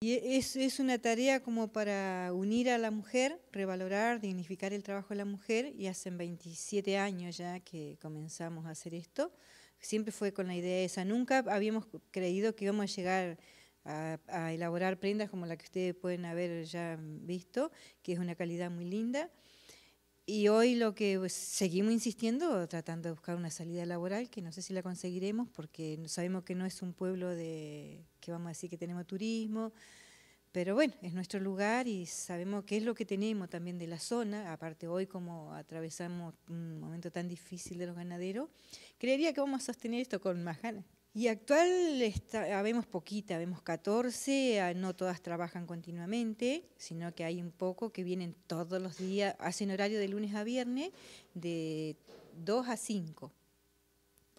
Y e, es, una tarea como para unir a la mujer, revalorar, dignificar el trabajo de la mujer y hace 27 años ya que comenzamos a hacer esto. Siempre fue con la idea esa, nunca habíamos creído que íbamos a llegar a elaborar prendas como la que ustedes pueden haber ya visto, que es una calidad muy linda. Y hoy lo que pues, seguimos insistiendo, tratando de buscar una salida laboral, que no sé si la conseguiremos, porque sabemos que no es un pueblo de que vamos a decir que tenemos turismo, pero bueno, es nuestro lugar y sabemos qué es lo que tenemos también de la zona, aparte hoy como atravesamos un momento tan difícil de los ganaderos, creería que vamos a sostener esto con más ganas. Y actual vemos poquita, vemos 14, ah, no todas trabajan continuamente, sino que hay un poco que vienen todos los días, hacen horario de lunes a viernes de 2 a 5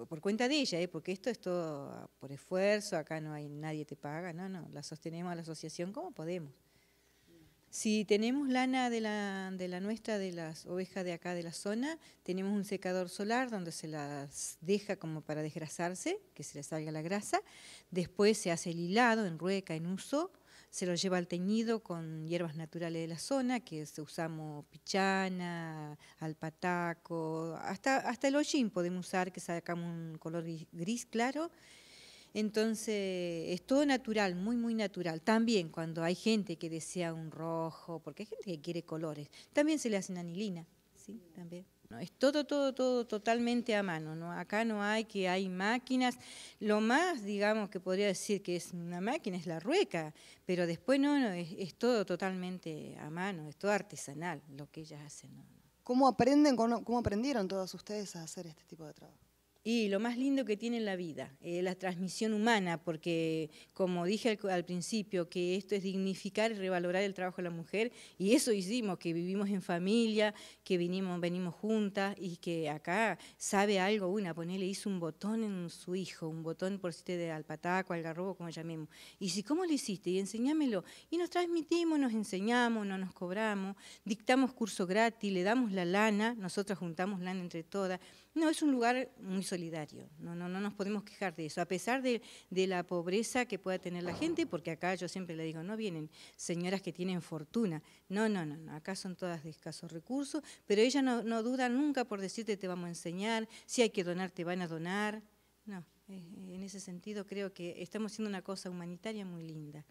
por cuenta de ella, ¿eh? porque esto es todo por esfuerzo, acá no hay nadie te paga, no, no, la sostenemos a la asociación como podemos. Si tenemos lana de la, nuestra, de las ovejas de acá de la zona, tenemos un secador solar donde se las deja como para desgrasarse, que se les salga la grasa. Después se hace el hilado en rueca, en uso. Se lo lleva al teñido con hierbas naturales de la zona, que se usamos pichana, alpataco, hasta, hasta el hollín podemos usar, que sacamos un color gris claro. Entonces, es todo natural, muy, muy natural. También cuando hay gente que desea un rojo, porque hay gente que quiere colores, también se le hacen anilina, ¿sí? También. No, es todo, todo, todo totalmente a mano. Acá no hay que hay máquinas. Lo más, digamos, que podría decir que es una máquina es la rueca, pero después no, no es, todo totalmente a mano, es todo artesanal lo que ellas hacen. ¿Cómo, aprenden, cómo, ¿Cómo aprendieron todas ustedes a hacer este tipo de trabajo? Y lo más lindo que tiene la vida, eh, la transmisión humana, porque como dije al, principio, que esto es dignificar y revalorar el trabajo de la mujer, y eso hicimos, que vivimos en familia, que vinimos, venimos juntas, y que acá sabe algo una, ponele, hizo un botón en su hijo, un botón por si de alpataco, algarrobo, como llamemos. Y si, ¿cómo lo hiciste? Y enseñámelo. Y nos transmitimos, nos enseñamos, no nos cobramos, dictamos curso gratis, le damos la lana, nosotras juntamos lana entre todas. No, es un lugar muy solidario, no, no, no nos podemos quejar de eso, a pesar de, la pobreza que pueda tener la gente, porque acá yo siempre le digo, no vienen señoras que tienen fortuna, no, no, no, no acá son todas de escasos recursos, pero ellas no, no dudan nunca por decirte te vamos a enseñar, si hay que donar te van a donar, no, eh, en ese sentido creo que estamos haciendo una cosa humanitaria muy linda.